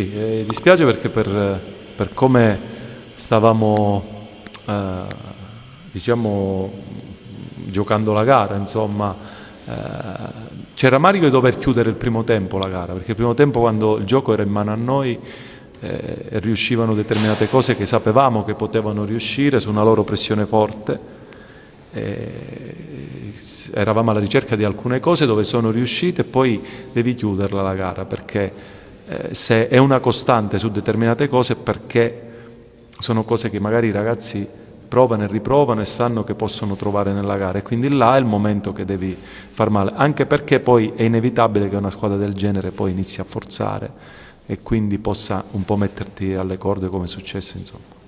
Sì, eh, dispiace perché per, per come stavamo eh, diciamo, giocando la gara, insomma, eh, c'è rammarico di dover chiudere il primo tempo la gara, perché il primo tempo quando il gioco era in mano a noi eh, riuscivano determinate cose che sapevamo che potevano riuscire su una loro pressione forte. eravamo alla ricerca di alcune cose dove sono riuscite e poi devi chiuderla la gara perché eh, se è una costante su determinate cose perché sono cose che magari i ragazzi provano e riprovano e sanno che possono trovare nella gara e quindi là è il momento che devi far male, anche perché poi è inevitabile che una squadra del genere poi inizi a forzare e quindi possa un po' metterti alle corde come è successo insomma.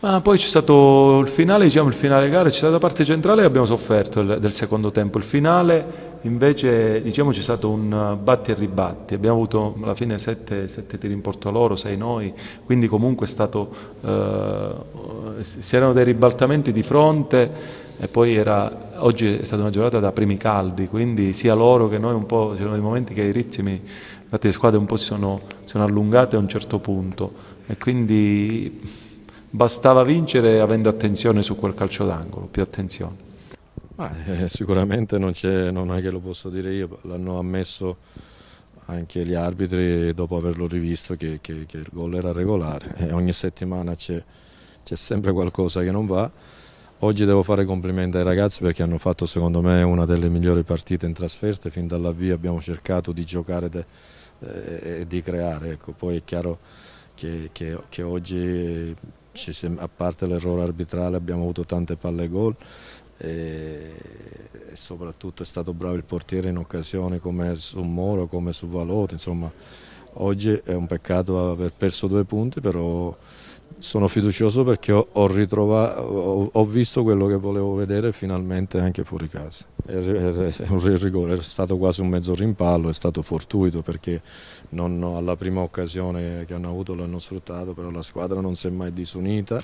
Ma poi c'è stato il finale, diciamo il finale gara, c'è stata la parte centrale e abbiamo sofferto del secondo tempo, il finale Invece diciamo c'è stato un eh, batti e ribatti, abbiamo avuto alla fine sette, sette tiri in porto loro, sei noi, quindi comunque è stato, eh, si erano dei ribaltamenti di fronte e poi era, oggi è stata una giornata da primi caldi, quindi sia loro che noi un po', c'erano dei momenti che i ritmi, infatti le squadre un po' si sono, sono allungate a un certo punto e quindi bastava vincere avendo attenzione su quel calcio d'angolo, più attenzione. Ma, eh, sicuramente non, non, è che lo posso dire io, l'hanno ammesso anche gli arbitri dopo averlo rivisto che, che, che il gol era regolare e eh, ogni settimana c'è, sempre qualcosa che non va. Oggi devo fare complimenti ai ragazzi perché hanno fatto secondo me una delle migliori partite in trasferta, fin dall'avvio abbiamo cercato di giocare eh, e eh, di creare, ecco, poi è chiaro che, che oggi a parte l'errore arbitrale abbiamo avuto tante palle gol e, e soprattutto è stato bravo il portiere in occasione come su Moro, come su Valoti, insomma Oggi è un peccato aver perso due punti, però sono fiducioso perché ho, ho, ho visto quello che volevo vedere finalmente anche fuori casa. Il rigore è stato quasi un mezzo rimpallo, è stato fortuito perché non, alla prima occasione che hanno avuto l'hanno sfruttato, però la squadra non si è mai disunita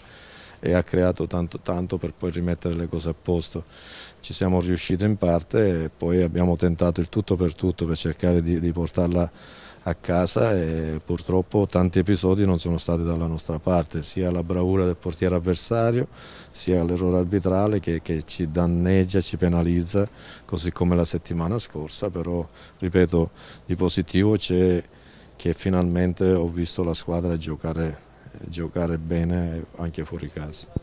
e ha creato tanto, tanto, per poi rimettere le cose a posto. Ci siamo riusciti in parte e poi abbiamo tentato il tutto per tutto per cercare di, di portarla a casa e purtroppo tanti episodi non sono stati dalla nostra parte, sia la bravura del portiere avversario, sia l'errore arbitrale che, che ci danneggia, ci penalizza, così come la settimana scorsa, però ripeto di positivo c'è che finalmente ho visto la squadra giocare, giocare bene anche fuori casa.